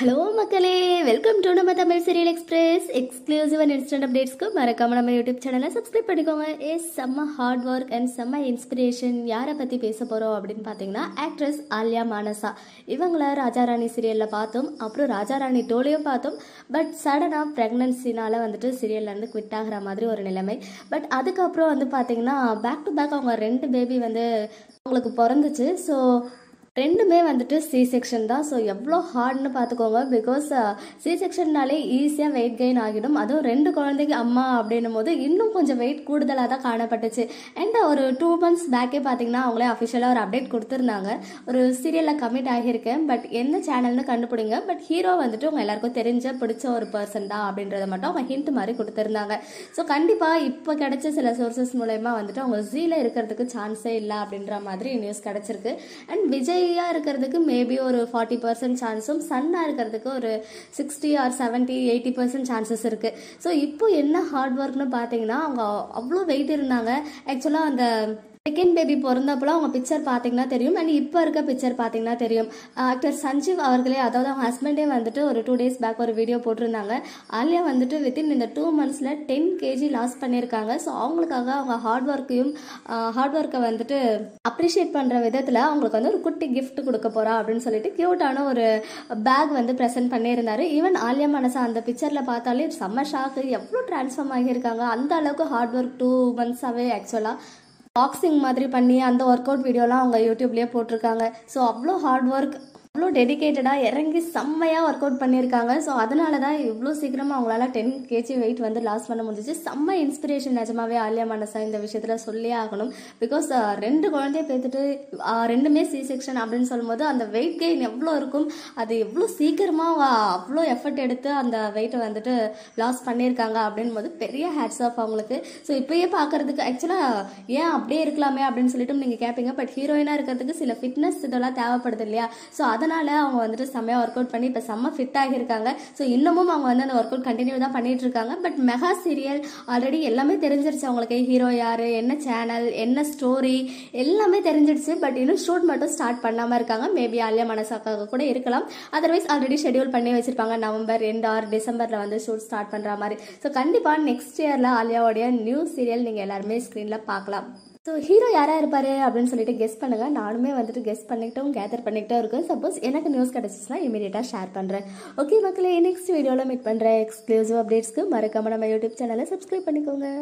hello மக்களே welcome to நம்ம தமிழ் serial express exclusive and instant அப்டேட்ஸ்க்கு மறக்காம நம்ம யூடியூப் சேனலை சப்ஸ்கிரைப் பண்ணிக்கோங்க ஏ செம்ம ஹார்ட் ஒர்க் அண்ட் செம்ம இன்ஸ்பிரேஷன் யாரை பற்றி பேச போகிறோம் அப்படின்னு பார்த்தீங்கன்னா ஆக்ட்ரஸ் ஆல்யா மானசா இவங்கள ராஜாராணி சீரியலில் பார்த்தோம் அப்புறம் ராஜாராணி டோலையும் பார்த்தோம் பட் சடனாக ப்ரெக்னன்சினால் வந்துட்டு சீரியல்லேருந்து குவிட் ஆகிற மாதிரி ஒரு நிலைமை பட் அதுக்கப்புறம் வந்து பார்த்தீங்கன்னா பேக் டு பேக் அவங்க ரெண்டு பேபி வந்து அவங்களுக்கு பிறந்துச்சு ஸோ ரெண்டுமே வந்துட்டு சி செக்ஷன் தான் ஸோ எவ்வளோ ஹார்ட்னு பார்த்துக்கோங்க பிகாஸ் சி செக்ஷன்னாலே ஈஸியாக வெயிட் கெயின் ஆகிடும் அதுவும் ரெண்டு குழந்தைக்கு அம்மா அப்படின்னும் போது இன்னும் கொஞ்சம் வெயிட் கூடுதலாக தான் காணப்பட்டுச்சு அண்ட் uh, ஒரு டூ மந்த்ஸ் பேக்கே பார்த்தீங்கன்னா அவங்களே அஃபிஷியலாக ஒரு அப்டேட் கொடுத்துருந்தாங்க ஒரு சீரியலில் கமிட் ஆகியிருக்கேன் பட் என்ன சேனல்னு கண்டுபிடிங்க பட் ஹீரோ வந்துட்டு உங்கள் எல்லாருக்கும் தெரிஞ்ச பிடிச்ச ஒரு பர்சன் தான் அப்படின்றத மட்டும் அவங்க ஹிண்ட் மாதிரி கொடுத்துருந்தாங்க ஸோ கண்டிப்பாக இப்போ கிடைச்ச சில சோர்சஸ் மூலயமா வந்துட்டு அவங்க ஜீல இருக்கிறதுக்கு சான்ஸே இல்லை அப்படின்ற மாதிரி நியூஸ் கிடச்சிருக்கு அண்ட் விஜய் ஃபிஃப்டியாக இருக்கிறதுக்கு மேபி ஒரு ஃபார்ட்டி பர்சன்ட் சான்ஸும் சன்னாக இருக்கிறதுக்கு ஒரு sixty or seventy eighty percent chances இருக்குது ஸோ இப்போ என்ன ஹார்ட் ஒர்க்னு பார்த்தீங்கன்னா அவங்க அவ்வளோ வெயிட் இருந்தாங்க ஆக்சுவலாக அந்த செகண்ட் பேபி பிறந்தப்பலாம் அவங்க பிக்சர் பார்த்தீங்கன்னா தெரியும் அண்ட் இப்போ இருக்க பிக்சர் பார்த்தீங்கன்னா தெரியும் ஆக்டர் uh, சஞ்சீவ் அவர்களே அதாவது அவங்க ஹஸ்பண்டே வந்துட்டு ஒரு டூ டேஸ் பேக் ஒரு வீடியோ போட்டிருந்தாங்க அதிலே வந்துட்டு வித்தின் இந்த டூ மந்த்ஸில் டென் கேஜி லாஸ் பண்ணியிருக்காங்க ஸோ அவங்களுக்காக அவங்க ஹார்ட் ஒர்க்கையும் ஹார்ட் ஒர்க்கை வந்துட்டு அப்ரிஷியேட் பண்ணுற விதத்தில் அவங்களுக்கு வந்து ஒரு குட்டி கிஃப்ட் கொடுக்க போகிறா அப்படின்னு சொல்லிட்டு க்யூட்டான ஒரு பேக் வந்து ப்ரெசென்ட் பண்ணியிருந்தாரு ஈவன் ஆலியா மனசா அந்த பிக்சரில் பார்த்தாலே செம்ம ஷாக்கு எவ்வளோ ட்ரான்ஸ்ஃபார்ம் ஆகியிருக்காங்க அந்த அளவுக்கு ஹார்ட் ஒர்க் டூ மந்த்ஸாகவே ஆக்சுவலாக பாக்ஸிங் மாதிரி பண்ணி அந்த ஒர்க் அவுட் வீடியோலாம் அவங்க யூடியூப்லேயே போட்டிருக்காங்க ஸோ அவ்வளோ ஹார்ட் ஒர்க் அவ்வளோ டெடிக்கேட்டடாக இறங்கி செம்மையாக ஒர்க் அவுட் பண்ணியிருக்காங்க ஸோ அதனால தான் இவ்வளோ சீக்கிரமாக அவங்களால டென் கேஜி வெயிட் வந்து லாஸ் பண்ண முடிஞ்சிச்சு செம்ம இன்ஸ்பிரேஷன் நிஜமாவே ஆலியா மனசா இந்த விஷயத்தில் சொல்லியே ஆகணும் பிகாஸ் uh, ரெண்டு குழந்தைய பேத்துட்டு uh, ரெண்டுமே சி செக்ஷன் அப்படின்னு சொல்லும்போது அந்த வெயிட் கெயின் எவ்வளோ இருக்கும் அது எவ்வளோ சீக்கிரமாக uh, அவ்வளோ எஃபர்ட் எடுத்து அந்த வெயிட்டை வந்துட்டு லாஸ் பண்ணியிருக்காங்க அப்படின் போது பெரிய ஹேட்ஸ் ஆஃப் அவங்களுக்கு ஸோ இப்பயே பார்க்குறதுக்கு ஆக்சுவலாக ஏன் அப்படியே இருக்கலாமே அப்படின்னு சொல்லிட்டு நீங்கள் கேட்பீங்க பட் ஹீரோயினாக இருக்கிறதுக்கு சில ஃபிட்னஸ் இதெல்லாம் தேவைப்படுது இல்லையா ஸோ அதை அதனால அவங்க வந்துட்டு செம்மையாக ஒர்க் அவுட் பண்ணி இப்போ செம்ம ஃபிட் ஆகியிருக்காங்க ஸோ இன்னமும் அவங்க வந்து அந்த ஒர்க் அவுட் கண்டினியூ தான் பண்ணிட்டு இருக்காங்க பட் மெகா சீரியல் ஆல்ரெடி எல்லாமே தெரிஞ்சிருச்சு அவங்களுக்கு ஹீரோ யார் என்ன சேனல் என்ன ஸ்டோரி எல்லாமே தெரிஞ்சிருச்சு பட் இன்னும் ஷூட் மட்டும் ஸ்டார்ட் பண்ணாமல் இருக்காங்க மேபி ஆலியா மனசாக்காக கூட இருக்கலாம் அதர்வைஸ் ஆல்ரெடி ஷெடியூல் பண்ணி வச்சிருப்பாங்க நவம்பர் எண்ட் ஆறு டிசம்பரில் வந்து ஷூட் ஸ்டார்ட் பண்ணுற மாதிரி ஸோ கண்டிப்பாக நெக்ஸ்ட் இயரில் ஆலியாவோடைய நியூ சீரியல் நீங்கள் எல்லாருமே ஸ்க்ரீனில் பார்க்கலாம் ஸோ ஹீரோ யாராக இருப்பார் அப்படின்னு சொல்லிட்டு கெஸ் பண்ணுங்கள் நானுமே வந்துட்டு கெஸ் பண்ணிக்கிட்டோம் கேதர் பண்ணிக்கிட்டோம் இருக்கேன் சப்போஸ் எனக்கு நியூஸ் கிடச்சிச்சுன்னா இமீடியட்டாக ஷேர் பண்ணுறேன் ஓகே மக்களே நெக்ஸ்ட் வீடியோவில் மீட் பண்ணுறேன் எக்ஸ்க்ளூசிவ் அப்டேட்ஸ்க்கு மறக்காமல் நம்ம யூடியூப் சேனலை சப்ஸ்கிரைப் பண்ணிக்கோங்க